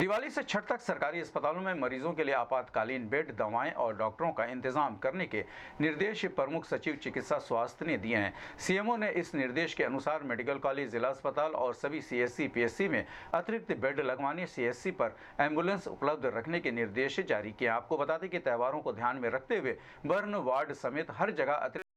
दिवाली से छठ तक सरकारी अस्पतालों में मरीजों के लिए आपातकालीन बेड दवाएं और डॉक्टरों का इंतजाम करने के निर्देश प्रमुख सचिव चिकित्सा स्वास्थ्य ने दिए हैं सीएमओ ने इस निर्देश के अनुसार मेडिकल कॉलेज जिला अस्पताल और सभी सीएससी पीएससी में अतिरिक्त बेड लगवाने सीएससी पर एम्बुलेंस उपलब्ध रखने के निर्देश जारी किए आपको बता दें कि त्यौहारों को ध्यान में रखते हुए बर्न वार्ड समेत हर जगह अतिरिक्त